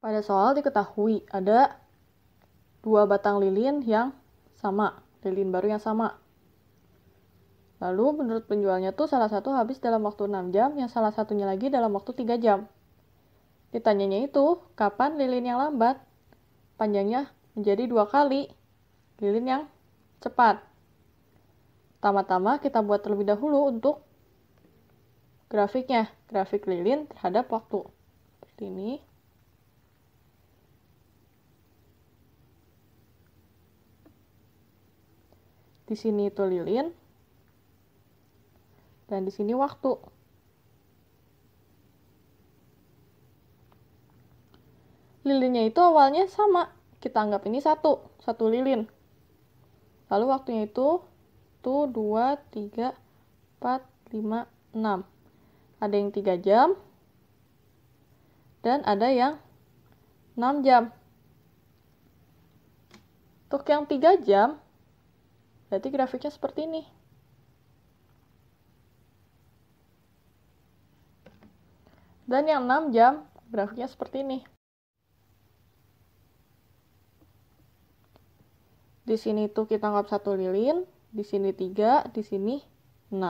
Pada soal diketahui ada dua batang lilin yang sama, lilin baru yang sama. Lalu menurut penjualnya tuh salah satu habis dalam waktu 6 jam, yang salah satunya lagi dalam waktu 3 jam. Ditanyanya itu, kapan lilin yang lambat? Panjangnya menjadi dua kali lilin yang cepat. tama tama kita buat terlebih dahulu untuk grafiknya, grafik lilin terhadap waktu. Seperti ini. di sini itu lilin dan di sini waktu lilinnya itu awalnya sama kita anggap ini satu satu lilin lalu waktunya itu tuh dua tiga empat lima enam ada yang tiga jam dan ada yang enam jam untuk yang tiga jam Berarti grafiknya seperti ini. Dan yang 6 jam, grafiknya seperti ini. Di sini tuh kita anggap satu lilin, di sini 3, di sini 6.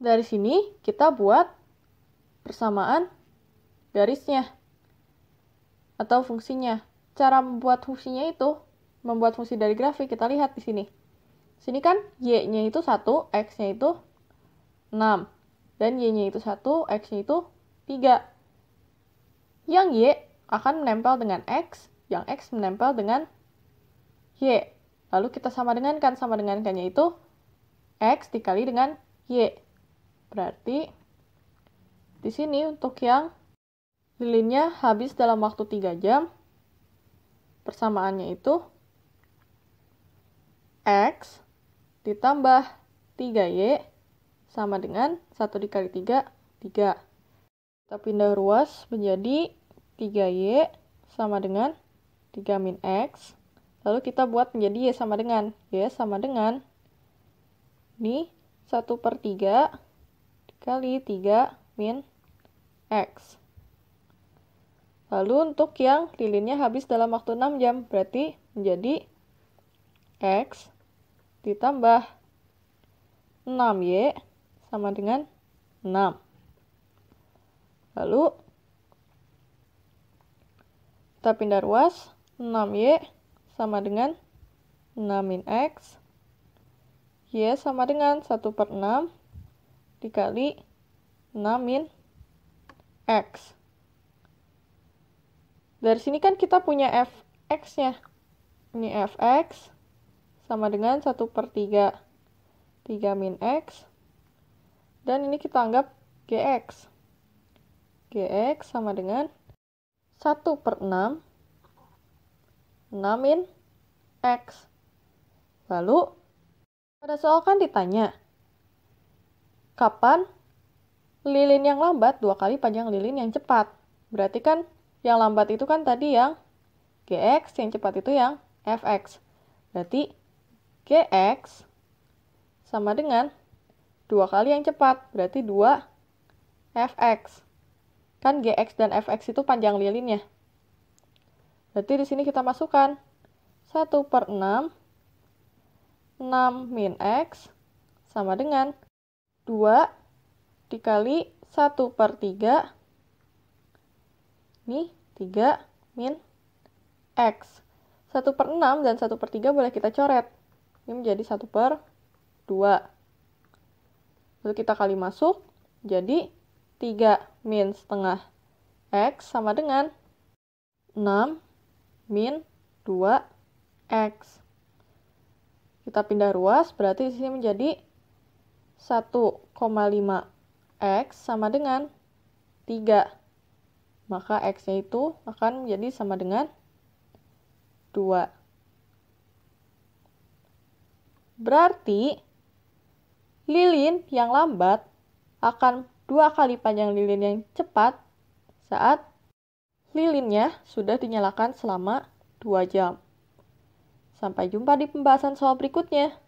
Dari sini kita buat persamaan garisnya atau fungsinya. Cara membuat fungsinya itu, membuat fungsi dari grafik, kita lihat di sini. Sini kan Y-nya itu 1, X-nya itu 6. Dan Y-nya itu 1, X-nya itu 3. Yang Y akan menempel dengan X, yang X menempel dengan Y. Lalu kita sama dengan kan, sama dengan kan-nya itu X dikali dengan Y. Berarti di sini untuk yang lilinnya habis dalam waktu 3 jam, persamaannya itu X ditambah 3Y sama dengan 1 dikali 3, 3. Kita pindah ruas menjadi 3Y sama dengan 3 min X. Lalu kita buat menjadi Y sama dengan. Y sama dengan ini 1 per 3 dikali 3 min X. Lalu untuk yang lilinnya habis dalam waktu 6 jam, berarti menjadi X ditambah 6Y sama dengan 6. Lalu kita pindah ruas 6Y sama dengan 6 min X Y sama dengan 1 per 6 dikali 6 min X dari sini kan kita punya fx-nya ini fx sama dengan 1 per 3 3 min X dan ini kita anggap GX GX sama dengan 1 per 6 6 min X lalu pada soal kan ditanya kapan lilin yang lambat dua kali panjang lilin yang cepat berarti kan yang lambat itu kan tadi yang GX yang cepat itu yang FX berarti GX sama dengan 2 kali yang cepat, berarti 2 FX. Kan GX dan FX itu panjang lilinnya. Berarti di sini kita masukkan 1 per 6, 6 min X sama dengan 2 dikali 1 per 3, ini 3 min X. 1 per 6 dan 1 per 3 boleh kita coret ini menjadi 1 per 2 lalu kita kali masuk jadi 3 min setengah X sama dengan 6 min 2 X kita pindah ruas berarti di sini menjadi 1,5 X sama dengan 3 maka X-nya itu akan menjadi sama dengan 2 Berarti lilin yang lambat akan dua kali panjang lilin yang cepat saat lilinnya sudah dinyalakan selama dua jam. Sampai jumpa di pembahasan soal berikutnya.